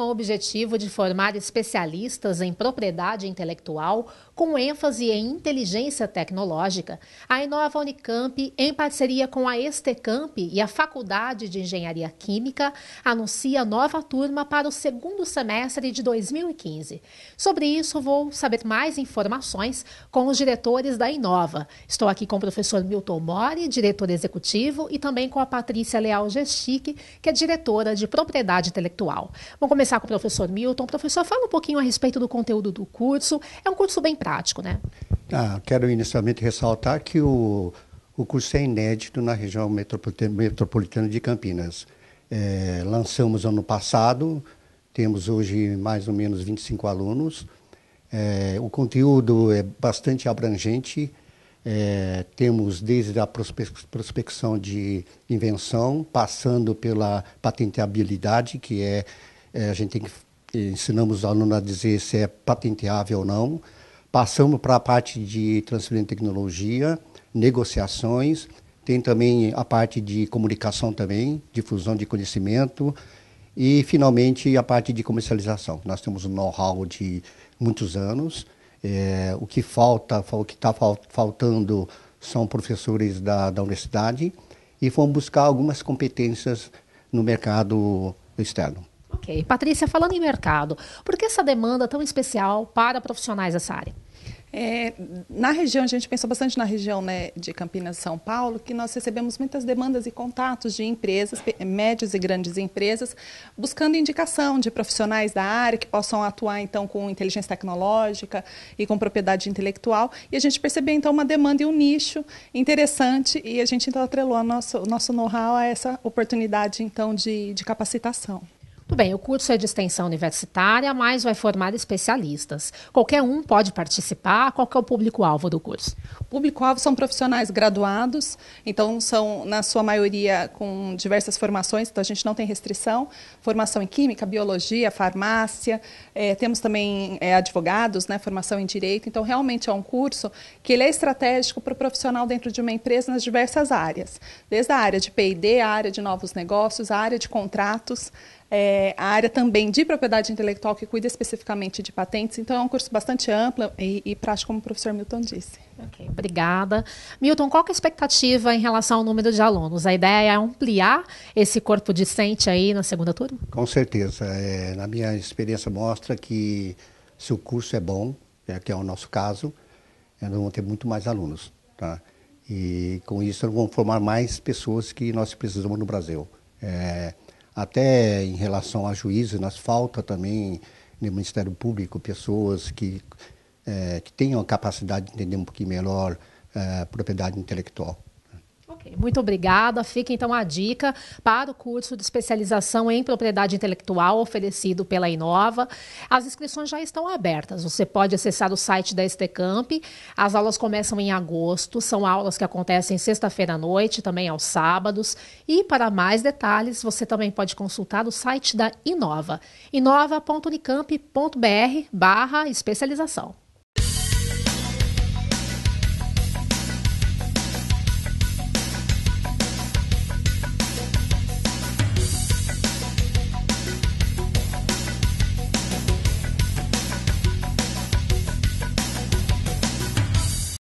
com o objetivo de formar especialistas em propriedade intelectual com ênfase em inteligência tecnológica, a Inova Unicamp, em parceria com a Estecamp e a Faculdade de Engenharia Química, anuncia nova turma para o segundo semestre de 2015. Sobre isso, vou saber mais informações com os diretores da Inova. Estou aqui com o professor Milton Mori, diretor executivo, e também com a Patrícia Leal Gestic, que é diretora de propriedade intelectual. Vamos começar conversar com o professor Milton. Professor, fala um pouquinho a respeito do conteúdo do curso. É um curso bem prático, né? Ah, quero inicialmente ressaltar que o, o curso é inédito na região metropolitana de Campinas. É, lançamos ano passado, temos hoje mais ou menos 25 alunos. É, o conteúdo é bastante abrangente, é, temos desde a prospecção de invenção, passando pela patenteabilidade, que é é, a gente tem que eh, ensinamos os alunos a dizer se é patenteável ou não. Passamos para a parte de transferência de tecnologia, negociações, tem também a parte de comunicação também, difusão de conhecimento e finalmente a parte de comercialização. Nós temos um know-how de muitos anos. É, o que falta, o que está faltando são professores da, da universidade e fomos buscar algumas competências no mercado externo. Ok. Patrícia, falando em mercado, por que essa demanda tão especial para profissionais dessa área? É, na região, a gente pensou bastante na região né, de Campinas São Paulo, que nós recebemos muitas demandas e contatos de empresas, médias e grandes empresas, buscando indicação de profissionais da área que possam atuar então com inteligência tecnológica e com propriedade intelectual. E a gente percebeu então uma demanda e um nicho interessante e a gente então atrelou o nosso, nosso know-how a essa oportunidade então de, de capacitação. Muito bem, o curso é de extensão universitária, mas vai formar especialistas. Qualquer um pode participar, qual é o público-alvo do curso? O público-alvo são profissionais graduados, então são, na sua maioria, com diversas formações, então a gente não tem restrição. Formação em Química, Biologia, Farmácia, é, temos também é, advogados, né, formação em Direito, então realmente é um curso que ele é estratégico para o profissional dentro de uma empresa nas diversas áreas, desde a área de P&D, a área de novos negócios, a área de contratos, é, a área também de propriedade intelectual, que cuida especificamente de patentes. Então, é um curso bastante amplo e, e prático, como o professor Milton disse. Ok, obrigada. Milton, qual é a expectativa em relação ao número de alunos? A ideia é ampliar esse corpo discente aí na segunda turma? Com certeza. É, na minha experiência mostra que se o curso é bom, é, que é o nosso caso, é, nós vamos ter muito mais alunos. Tá? E com isso nós vamos formar mais pessoas que nós precisamos no Brasil. É, até em relação a juízes, nós falta também no Ministério Público pessoas que, é, que tenham a capacidade de entender um pouquinho melhor eh, a propriedade intelectual. Ok, muito obrigada. Fica então a dica para o curso de especialização em propriedade intelectual oferecido pela Inova. As inscrições já estão abertas. Você pode acessar o site da Estecamp. As aulas começam em agosto, são aulas que acontecem sexta-feira à noite, também aos sábados. E para mais detalhes, você também pode consultar o site da Inova, inova.unicamp.br barra especialização.